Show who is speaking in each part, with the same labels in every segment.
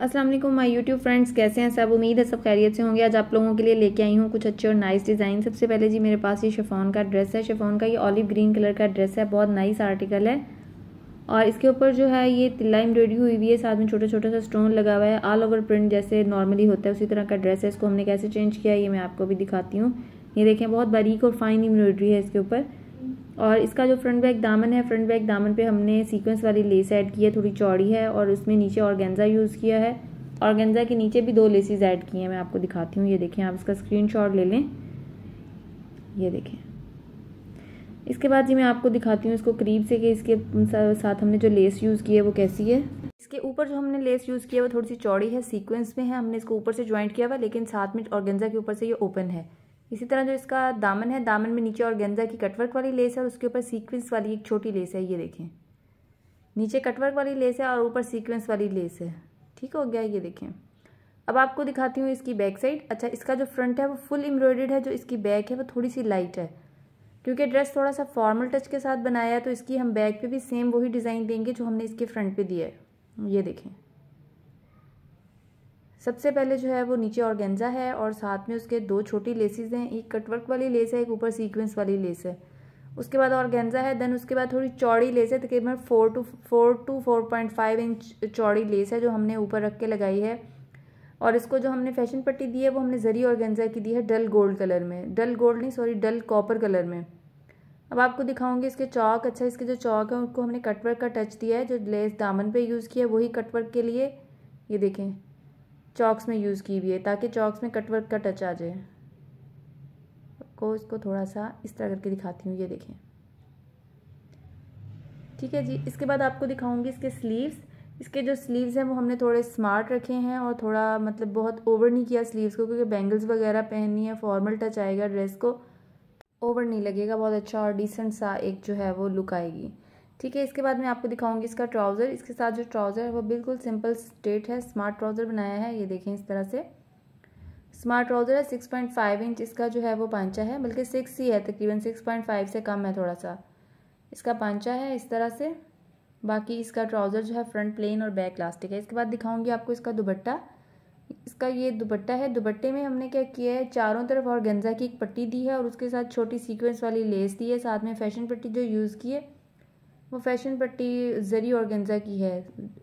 Speaker 1: Aslam my YouTube YouTube friends कैसे हैं सब उम्मीद है सब खैरियत से होंगे आज आप लोगों के लिए लेके आई हूँ कुछ अच्छे और नाइस डिज़ाइन सबसे पहले जी मेरे पास ये शेफोन का ड्रेस है शेफोन का ये ऑलिव ग्रीन कलर का ड्रेस है बहुत नाइस आर्टिकल है और इसके ऊपर जो है ये तिल्ला एम्ब्रॉयडरी हुई हुई है साथ में छोटा छोटा सा स्टोन लगा हुआ है ऑल ओवर प्रिंट जैसे नॉर्मली होता है उसी तरह का ड्रेस है इसको हमने कैसे चेंज किया ये मैं आपको भी दिखाती हूँ ये देखें बहुत बारीक और फाइन एम्ब्रॉयडरी है इसके ऊपर और इसका जो फ्रंट बैक दामन है फ्रंट बैक दामन पे हमने सीक्वेंस वाली लेस ऐड की है थोड़ी चौड़ी है और उसमें नीचे ऑर्गेन्जा यूज़ किया है ऑर्गेन्जा के नीचे भी दो लेसिस ऐड की हैं मैं आपको दिखाती हूँ ये देखें आप इसका स्क्रीन ले लें ये देखें इसके बाद जी मैं आपको दिखाती हूँ इसको करीब से कि इसके साथ हमने जो लेस यूज़ की है वो कैसी है इसके ऊपर जो हमने लेस यूज़ किया है वो थोड़ी सी चौड़ी है सीक्वेंस में है हमने इसको ऊपर से ज्वाइंट किया हुआ लेकिन साथ में ऑर्गेन्जा के ऊपर से ये ओपन है इसी तरह जो इसका दामन है दामन में नीचे और गेंजा की कटवर्क वाली लेस है और उसके ऊपर सीक्वेंस वाली एक छोटी लेस है ये देखें नीचे कटवर्क वाली लेस है और ऊपर सीक्वेंस वाली लेस है ठीक हो गया ये देखें अब आपको दिखाती हूँ इसकी बैक साइड अच्छा इसका जो फ्रंट है वो फुल एम्ब्रॉयडेड है जो इसकी बैक है वो थोड़ी सी लाइट है क्योंकि ड्रेस थोड़ा सा फॉर्मल टच के साथ बनाया है तो इसकी हम बैक पे भी सेम वही डिज़ाइन देंगे जो हमने इसके फ्रंट पे दिया है ये देखें सबसे पहले जो है वो नीचे ऑर्गेन्जा है और साथ में उसके दो छोटी लेसेज हैं एक कटवर्क वाली लेस है एक ऊपर सीक्वेंस वाली लेस है उसके बाद ऑर्गेन्जा है देन उसके बाद थोड़ी चौड़ी लेस है तकरीबन four two four two four point five inch चौड़ी लेस है जो हमने ऊपर रख के लगाई है और इसको जो हमने फैशन पट्टी दी है वो हमने जरी ऑर्गेन्जा की दी है डल गोल्ड कलर में डल गोल्ड नहीं सॉरी डल कॉपर कलर में अब आपको दिखाऊंगी इसके चौक अच्छा इसके जो चौक है उनको हमने कटवर्क का टच दिया है जो लेस दामन पे यूज़ किया है वही कटवर्क के लिए ये देखें चॉक्स में यूज़ की हुई है ताकि चॉक्स में कटवर्क का टच आ जाए आपको इसको थोड़ा सा इस तरह करके दिखाती हूँ ये देखें ठीक है जी इसके बाद आपको दिखाऊंगी इसके स्लीव्स इसके जो स्लीव्स हैं वो हमने थोड़े स्मार्ट रखे हैं और थोड़ा मतलब बहुत ओवर नहीं किया स्लीव्स को क्योंकि बैंगल्स वगैरह पहननी है फॉर्मल टच आएगा ड्रेस को ओवर नहीं लगेगा बहुत अच्छा और डिसेंट सा एक जो है वो लुक आएगी ठीक है इसके बाद मैं आपको दिखाऊंगी इसका ट्राउज़र इसके साथ जो ट्राउज़र है वो बिल्कुल सिंपल स्टेट है स्मार्ट ट्राउज़र बनाया है ये देखें इस तरह से स्मार्ट ट्राउज़र है सिक्स पॉइंट फाइव इंच इसका जो है वो पांचा है बल्कि सिक्स ही है तकरीबन सिक्स पॉइंट फाइव से कम है थोड़ा सा इसका पांचा है इस तरह से बाकी इसका ट्राउज़र जो है फ्रंट प्लेन और बैक लास्टिक है इसके बाद दिखाऊँगी आपको इसका दुपट्टा इसका ये दुपट्टा है दुपट्टे में हमने क्या किया है चारों तरफ और गंजा की एक पट्टी दी है और उसके साथ छोटी सीक्वेंस वाली लेस दी है साथ में फैशन पट्टी जो यूज़ की है वो फैशन पट्टी ज़री ऑर्गेन्ज़ा की है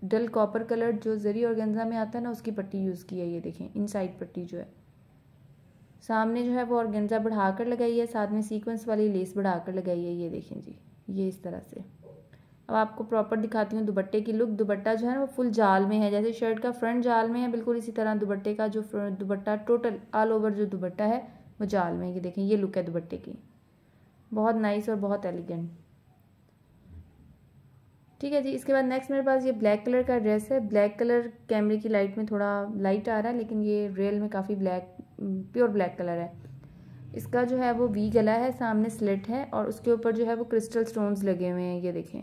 Speaker 1: डल कॉपर कलर जो ज़री ऑर्गेन्ज़ा में आता है ना उसकी पट्टी यूज़ की है ये देखें इन साइड पट्टी जो है सामने जो है वो बढ़ा बढ़ाकर लगाई है साथ में सीक्वेंस वाली लेस बढ़ाकर लगाई है ये देखें जी ये इस तरह से अब आपको प्रॉपर दिखाती हूँ दुपट्टे की लुक दुपट्टा जो है ना वो फुल जाल में है जैसे शर्ट का फ्रंट जाल में है बिल्कुल इसी तरह दुपट्टे का जो दुपट्टा टोटल ऑल ओवर जो दुपट्टा है वो जाल में ये देखें ये लुक है दुपट्टे की बहुत नाइस और बहुत एलिगेंट ठीक है जी इसके बाद नेक्स्ट मेरे पास ये ब्लैक कलर का ड्रेस है ब्लैक कलर कैमरे की लाइट में थोड़ा लाइट आ रहा है लेकिन ये रियल में काफ़ी ब्लैक प्योर ब्लैक कलर है इसका जो है वो वी गला है सामने स्लिट है और उसके ऊपर जो है वो क्रिस्टल स्टोन्स लगे हुए हैं ये देखें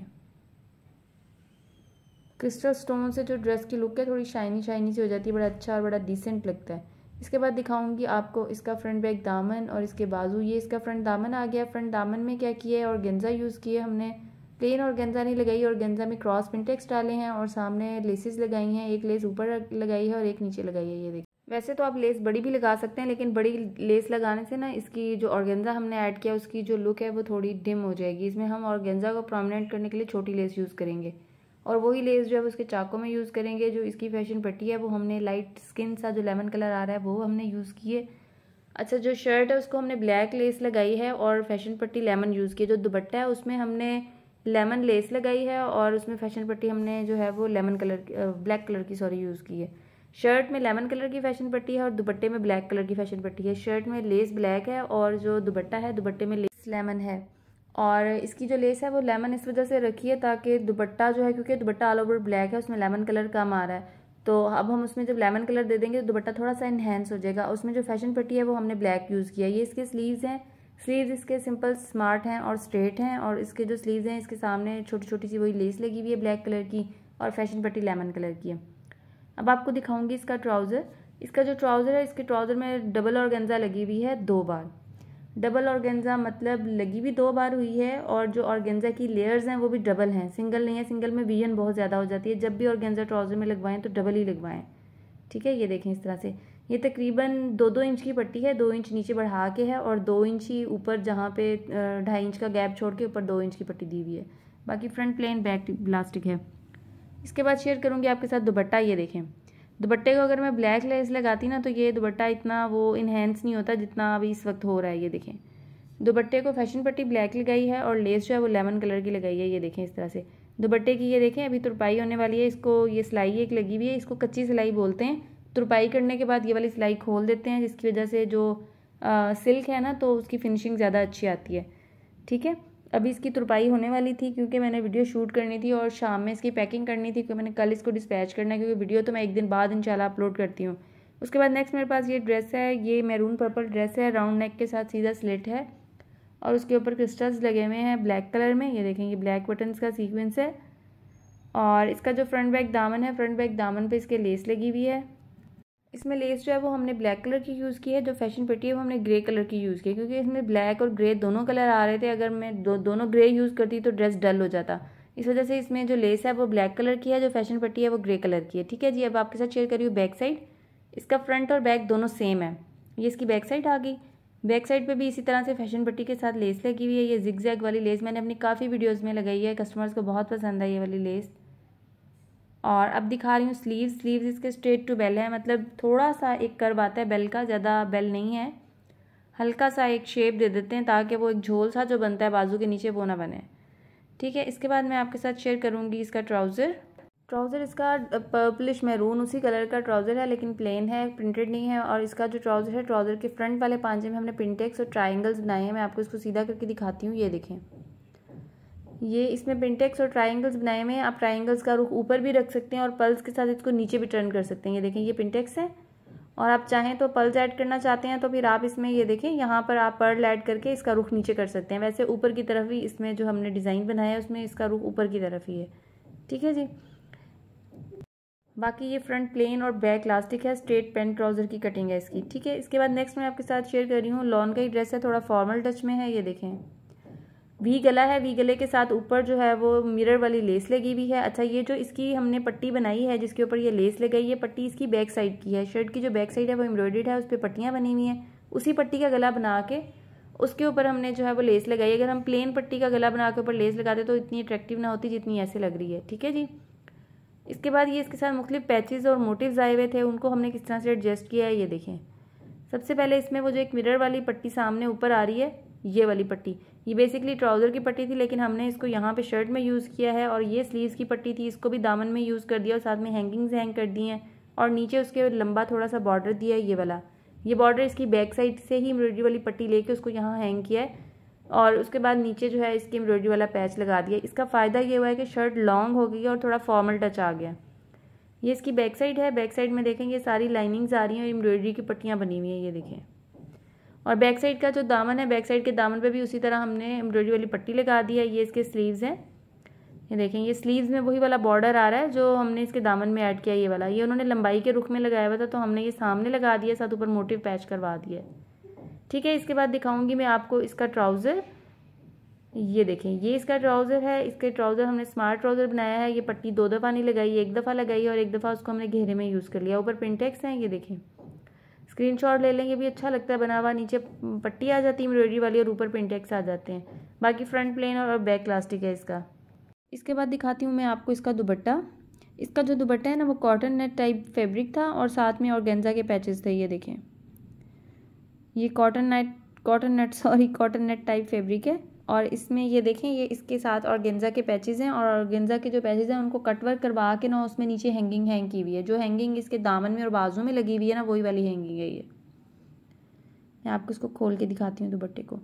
Speaker 1: क्रिस्टल स्टोन से जो ड्रेस की लुक है थोड़ी शाइनी शाइनी सी हो जाती है बड़ा अच्छा और बड़ा डिसेंट लगता है इसके बाद दिखाऊंगी आपको इसका फ्रंट बैक दामन और इसके बाजू ये इसका फ्रंट दामन आ गया फ्रंट दामन में क्या किया है और गेंजा यूज़ किया हमने प्लेन और गेंजा नहीं लगाई और गेंजा में क्रॉस पिंटेक्स डाले हैं और सामने लेसेस लगाई हैं एक लेस ऊपर लगाई है और एक नीचे लगाई है ये देखिए वैसे तो आप लेस बड़ी भी लगा सकते हैं लेकिन बड़ी लेस लगाने से ना इसकी जो ऑर्गेंजा हमने ऐड किया उसकी जो लुक है वो थोड़ी डिम हो जाएगी इसमें हम ऑर्गेंजा को प्रोमिनेंट करने के लिए छोटी लेस यूज़ करेंगे और वही लेस जो है उसके चाकों में यूज़ करेंगे जो इसकी फैशन पट्टी है वो हमने लाइट स्किन सा जो लेमन कलर आ रहा है वो हमने यूज़ किए अच्छा जो शर्ट है उसको हमने ब्लैक लेस लगाई है और फैशन पट्टी लेमन यूज़ की जो दुपट्टा है उसमें हमने लेमन लेस लगाई है और उसमें फैशन पट्टी हमने जो है वो लेमन कलर ब्लैक कलर की सॉरी यूज़ की है शर्ट में लेमन कलर की फैशन पट्टी है और दुपट्टे में ब्लैक कलर की फैशन पट्टी है शर्ट में लेस ब्लैक है और जो दुपट्टा है दुपट्टे में लेस लेमन है और इसकी जो लेस है वो लेमन इस वजह से रखी है ताकि दुपट्टा जो है क्योंकि दुपट्टा ऑल ओवर ब्लैक है उसमें लेमन कलर कम आ रहा है तो अब हम उसमें जब लेमन कलर दे देंगे तो दुपट्टा थोड़ा सा इन्हेंस हो जाएगा उसमें जो फैशन पट्टी है वो हमने ब्लैक यूज़ किया ये इसके स्लीव्स हैं स्लीव्स इसके सिंपल स्मार्ट हैं और स्ट्रेट हैं और इसके जो स्लीव्स हैं इसके सामने छोटी छोटी सी वही लेस लगी हुई है ब्लैक कलर की और फैशन पट्टी लेमन कलर की है अब आपको दिखाऊंगी इसका ट्राउज़र इसका जो ट्राउज़र है इसके ट्राउज़र में डबल ऑर्गेन्जा लगी हुई है दो बार डबल ऑर्गेन्जा मतलब लगी भी दो बार हुई है और जो ऑर्गेन्जा की लेयर्स हैं वो भी डबल हैं सिंगल नहीं है सिंगल में विजन बहुत ज़्यादा हो जाती है जब भी ऑर्गेन्जा ट्राउज़र में लगवाएं तो डबल ही लगवाएं ठीक है ये देखें इस तरह से ये तकरीबन दो दो इंच की पट्टी है दो इंच नीचे बढ़ा के है और दो इंच ही ऊपर जहाँ पे ढाई इंच का गैप छोड़ के ऊपर दो इंच की पट्टी दी हुई है बाकी फ्रंट प्लेन बैक प्लास्टिक है इसके बाद शेयर करूँगी आपके साथ दुपट्टा ये देखें दुपट्टे को अगर मैं ब्लैक लेस लगाती ना तो ये दुपट्टा इतना वो इन्हेंस नहीं होता जितना अभी इस वक्त हो रहा है ये देखें दुपट्टे को फैशन पट्टी ब्लैक लगाई है और लेस जो है वो लेमन कलर की लगाई है ये देखें इस तरह से दुपट्टे की ये देखें अभी तुरपाई होने वाली है इसको ये सिलाई एक लगी हुई है इसको कच्ची सिलाई बोलते हैं तुरपाई करने के बाद ये वाली सिलाई खोल देते हैं जिसकी वजह से जो आ, सिल्क है ना तो उसकी फिनिशिंग ज़्यादा अच्छी आती है ठीक है अभी इसकी तुरपाई होने वाली थी क्योंकि मैंने वीडियो शूट करनी थी और शाम में इसकी पैकिंग करनी थी क्योंकि मैंने कल इसको डिस्पैच करना है क्योंकि वीडियो तो मैं एक दिन बाद इंशाल्लाह अपलोड करती हूँ उसके बाद नेक्स्ट मेरे पास ये ड्रेस है ये मैरून पर्पल ड्रेस है राउंड नेक के साथ सीधा स्लिट है और उसके ऊपर क्रिस्टल्स लगे हुए हैं ब्लैक कलर में ये देखेंगे ब्लैक बटन्स का सीक्वेंस है और इसका जो फ्रंट बैक दामन है फ्रंट बैक दामन पर इसके लेस लगी हुई है इसमें लेस जो है वो हमने ब्लैक कलर की यूज़ की है जो फैशन पट्टी है वो हमने ग्रे कलर की यूज़ की है क्योंकि इसमें ब्लैक और ग्रे दोनों कलर आ रहे थे अगर मैं दो, दोनों ग्रे यूज़ करती तो ड्रेस डल हो जाता इस वजह से इसमें जो लेस है वो ब्लैक कलर की है जो फैशन पट्टी है वो ग्रे कलर की है ठीक है जी अब आपके साथ शेयर करी हूँ बैक साइड इसका फ्रंट और बैक दोनों सेम है ये इसकी बैक साइड आ गई बैक साइड पे भी इसी तरह से फैशन पट्टी के साथ लेस लगी हुई है ये जिग जैग वाली लेस मैंने अपनी काफ़ी वीडियोज़ में लगाई है कस्टमर्स को बहुत पसंद है ये वाली लेस और अब दिखा रही हूँ स्लीव स्लीव इसके स्ट्रेट टू बेल है मतलब थोड़ा सा एक कर्व आता है बेल का ज़्यादा बेल नहीं है हल्का सा एक शेप दे देते हैं ताकि वो एक झोल सा जो बनता है बाजू के नीचे वो ना बने ठीक है इसके बाद मैं आपके साथ शेयर करूँगी इसका ट्राउज़र ट्राउज़र इसका पर्पलिश मैरून उसी कलर का ट्राउज़र है लेकिन प्लेन है प्रिंटेड नहीं है और इसका जो ट्राउज़र है ट्राउज़र के फ्रंट वाले पांजे में हमने प्रिंटेक्स और ट्राइंगल्स बनाए हैं मैं आपको इसको सीधा करके दिखाती हूँ ये देखें ये इसमें पिंटेक्स और ट्राइंगल्स बनाए हुए हैं आप ट्राइंगल्स का रुख ऊपर भी रख सकते हैं और पल्स के साथ इसको नीचे भी टर्न कर सकते हैं ये देखें ये पिंटेक्स है और आप चाहें तो पल्स ऐड करना चाहते हैं तो फिर आप इसमें ये देखें यहाँ पर आप पर्ल ऐड करके इसका रुख नीचे कर सकते हैं वैसे ऊपर की तरफ ही इसमें जो हमने डिज़ाइन बनाया है उसमें इसका रुख ऊपर की तरफ ही है ठीक है जी बाकी ये फ्रंट प्लेन और बैक लास्टिक है स्ट्रेट पेंट ट्राउज़र की कटिंग है इसकी ठीक है इसके बाद नेक्स्ट मैं आपके साथ शेयर कर रही हूँ लॉन का ही ड्रेस है थोड़ा फॉर्मल टच में है ये देखें वी गला है वी गले के साथ ऊपर जो है वो मिरर वाली लेस लगी हुई है अच्छा ये जो इसकी हमने पट्टी बनाई है जिसके ऊपर ये लेस लगाई है पट्टी इसकी बैक साइड की है शर्ट की जो बैक साइड है वो एम्ब्रॉयड है उस पर पट्टियाँ बनी हुई हैं उसी पट्टी का गला बना के उसके ऊपर हमने जो है वो लेस लगाई अगर हम प्लेन पट्टी का गला बना के ऊपर लेस लगाते तो इतनी अट्रैक्टिव ना होती जितनी ऐसे लग रही है ठीक है जी इसके बाद ये इसके साथ मुख्तलिफ पैचेज़ और मोटिव्स आए हुए थे उनको हमने किस तरह से एडजस्ट किया है ये देखें सबसे पहले इसमें वो जो एक मिरर वाली पट्टी सामने ऊपर आ रही है ये वाली पट्टी ये बेसिकली ट्राउज़र की पट्टी थी लेकिन हमने इसको यहाँ पे शर्ट में यूज़ किया है और ये स्लीव्स की पट्टी थी इसको भी दामन में यूज़ कर दिया और साथ में हैंगिंग्स हैंग कर दिए हैं और नीचे उसके लंबा थोड़ा सा बॉर्डर दिया है ये वाला ये बॉर्डर इसकी बैक साइड से ही एम्ब्रॉयडरी वाली पट्टी लेके उसको यहाँ हैंग किया है और उसके बाद नीचे जो है इसकी एम्ब्रॉयडरी वाला पैच लगा दिया इसका फ़ायदा ये हुआ है कि शर्ट लॉन्ग हो गई और थोड़ा फॉर्मल टच आ गया ये इसकी बैक साइड है बैक साइड में देखेंगे सारी लाइनिंग्स आ रही हैं और एम्ब्रॉयडरी की पट्टियाँ बनी हुई हैं ये देखें और बैक साइड का जो दामन है बैक साइड के दामन पे भी उसी तरह हमने एम्ब्रॉयडरी वाली पट्टी लगा दी है ये इसके स्लीव्स हैं ये देखें ये स्लीव्स में वही वाला बॉर्डर आ रहा है जो हमने इसके दामन में ऐड किया ये वाला ये उन्होंने लंबाई के रुख में लगाया हुआ था तो हमने ये सामने लगा दिया साथ ऊपर मोटिव पैच करवा दिया ठीक है इसके बाद दिखाऊंगी मैं आपको इसका ट्राउज़र ये देखें ये इसका ट्राउज़र है इसके ट्राउज़र हमने स्मार्ट ट्राउज़र बनाया है ये पट्टी दो दफ़ा नहीं लगाई एक दफ़ा लगाई और एक दफ़ा उसको हमने घेरे में यूज़ कर लिया ऊपर पिनटेक्स हैं ये देखें स्क्रीनशॉट ले लेंगे भी अच्छा लगता है बना हुआ नीचे पट्टी आ जाती है एम्ब्रॉयडरी वाली और ऊपर पिंटेक्स आ जाते हैं बाकी फ्रंट प्लेन और बैक प्लास्टिक है इसका इसके बाद दिखाती हूँ मैं आपको इसका दुबट्टा इसका जो दुबट्टा है ना वो कॉटन नेट टाइप फैब्रिक था और साथ में गेंजा के पैचेस थे ये देखें ये cotton net cotton net sorry cotton net type fabric है और इसमें ये देखें ये इसके साथ और गेंजा के पैचेज हैं और गेंजा के जो पैचेज हैं उनको कटवर्क करवा के ना उसमें नीचे हैंगिंग हैंग की हुई है जो हैंगिंग इसके दामन में और बाजू में लगी हुई है ना वही वाली हैंगिंग है ये मैं आपको इसको खोल के दिखाती हूँ दुपट्टे को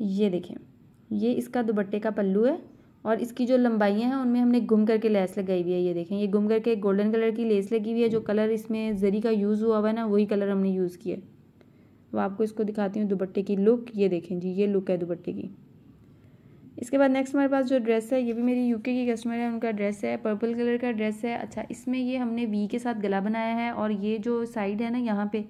Speaker 1: ये देखें ये इसका दुपट्टे का पल्लू है और इसकी जो लंबाइयाँ हैं उनमें हमने घुम करके लेस लगाई हुई है ये देखें ये घुम करके गोल्डन कलर की लेस लगी हुई है जो कलर इसमें जरी का यूज़ हुआ हुआ है ना वही कलर हमने यूज़ किया है वो आपको इसको दिखाती हूँ दुपट्टे की लुक ये देखें जी ये लुक है दुपट्टे की इसके बाद नेक्स्ट हमारे पास जो ड्रेस है ये भी मेरी यूके की कस्टमर है उनका ड्रेस है पर्पल कलर का ड्रेस है अच्छा इसमें ये हमने वी के साथ गला बनाया है और ये जो साइड है ना यहाँ पे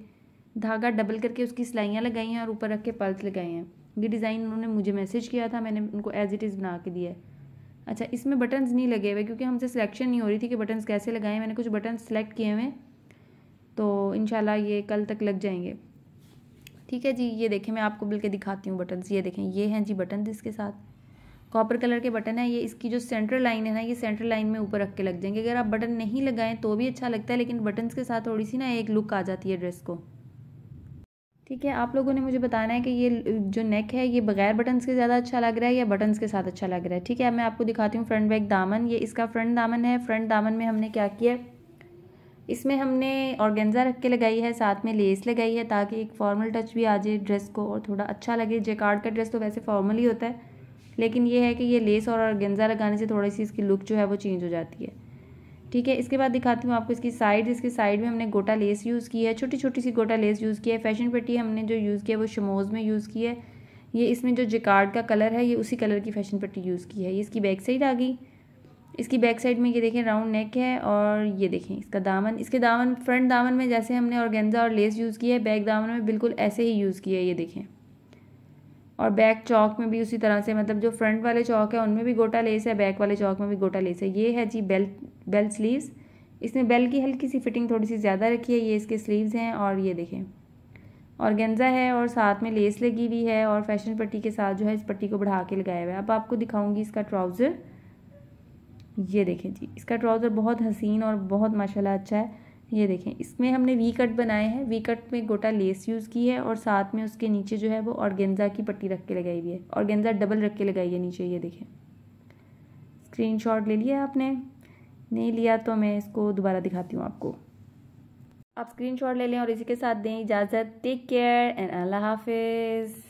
Speaker 1: धागा डबल करके उसकी सिलाइयाँ लगाई हैं और ऊपर रख के पल्स लगाए हैं ये डिज़ाइन उन्होंने मुझे मैसेज किया था मैंने उनको एज इट इज़ बना के दिया है अच्छा इसमें बटन्स नहीं लगे हुए क्योंकि हमसे सिलेक्शन नहीं हो रही थी कि बटन्स कैसे लगाएं मैंने कुछ बटन सेलेक्ट किए हुए तो इन ये कल तक लग जाएंगे ठीक है जी ये देखें मैं आपको बिल दिखाती हूँ बटन्स ये देखें ये हैं जी बटन इसके साथ कॉपर कलर के बटन है ये इसकी जो सेंट्रल लाइन है ना ये सेंट्रल लाइन में ऊपर रख के लग जाएंगे अगर आप बटन नहीं लगाएं तो भी अच्छा लगता है लेकिन बटन्स के साथ थोड़ी सी ना एक लुक आ जाती है ड्रेस को ठीक है आप लोगों ने मुझे बताना है कि ये जो नेक है ये बगैर बटन्स के ज़्यादा अच्छा लग रहा है या बटन्स के साथ अच्छा लग रहा है ठीक है मैं आपको दिखाती हूँ फ्रंट बैक दामन ये इसका फ्रंट दामन है फ्रंट दामन में हमने क्या किया इसमें हमने ऑर्गेंजा रख के लगाई है साथ में लेस लगाई है ताकि एक फॉर्मल टच भी आ जाए ड्रेस को और थोड़ा अच्छा लगे जेकार्ड का ड्रेस तो वैसे फॉर्मल ही होता है लेकिन ये है कि ये लेस और गेंजा लगाने से थोड़ी सी इसकी लुक जो है वो चेंज हो जाती है ठीक है इसके बाद दिखाती हूँ आपको इसकी साइड इसके साइड में हमने गोटा लेस यूज़ की है छोटी छोटी सी गोटा लेस यूज़ की है फैशन पट्टी हमने जो यूज़ किया है वो शमोज़ में यूज़ की है ये इसमें जो जिकार्ड का कलर है ये उसी कलर की फैशन पट्टी यूज़ की है ये इसकी बैक साइड आ गई इसकी बैक साइड में ये देखें राउंड नेक है और ये देखें इसका दामन इसके दामन फ्रंट दामन में जैसे हमने और और लेस यूज़ किया है बैक दामन में बिल्कुल ऐसे ही यूज़ किया है ये देखें और बैक चौक में भी उसी तरह से मतलब जो फ्रंट वाले चौक है उनमें भी गोटा लेस है बैक वाले चौक में भी गोटा लेस है ये है जी बेल बेल स्लीव्स इसमें बेल की हल्की सी फिटिंग थोड़ी सी ज़्यादा रखी है ये इसके स्लीव्स हैं और ये देखें और गेंजा है और साथ में लेस लगी हुई है और फैशन पट्टी के साथ जो है इस पट्टी को बढ़ा के लगाया हुआ है अब आपको दिखाऊंगी इसका ट्राउज़र ये देखें जी इसका ट्राउज़र बहुत हसीन और बहुत माशाल्लाह अच्छा है ये देखें इसमें हमने वी कट बनाए हैं वी कट में गोटा लेस यूज़ की है और साथ में उसके नीचे जो है वो ऑर्गेन्ज़ा की पट्टी रख के लगाई हुई है ऑर्गेन्ज़ा डबल रख के लगाई है नीचे ये देखें स्क्रीनशॉट ले लिया आपने नहीं लिया तो मैं इसको दोबारा दिखाती हूँ आपको आप स्क्रीनशॉट ले लें और इसी के साथ दें इजाज़त टेक केयर एंड अल्लाह हाफिज़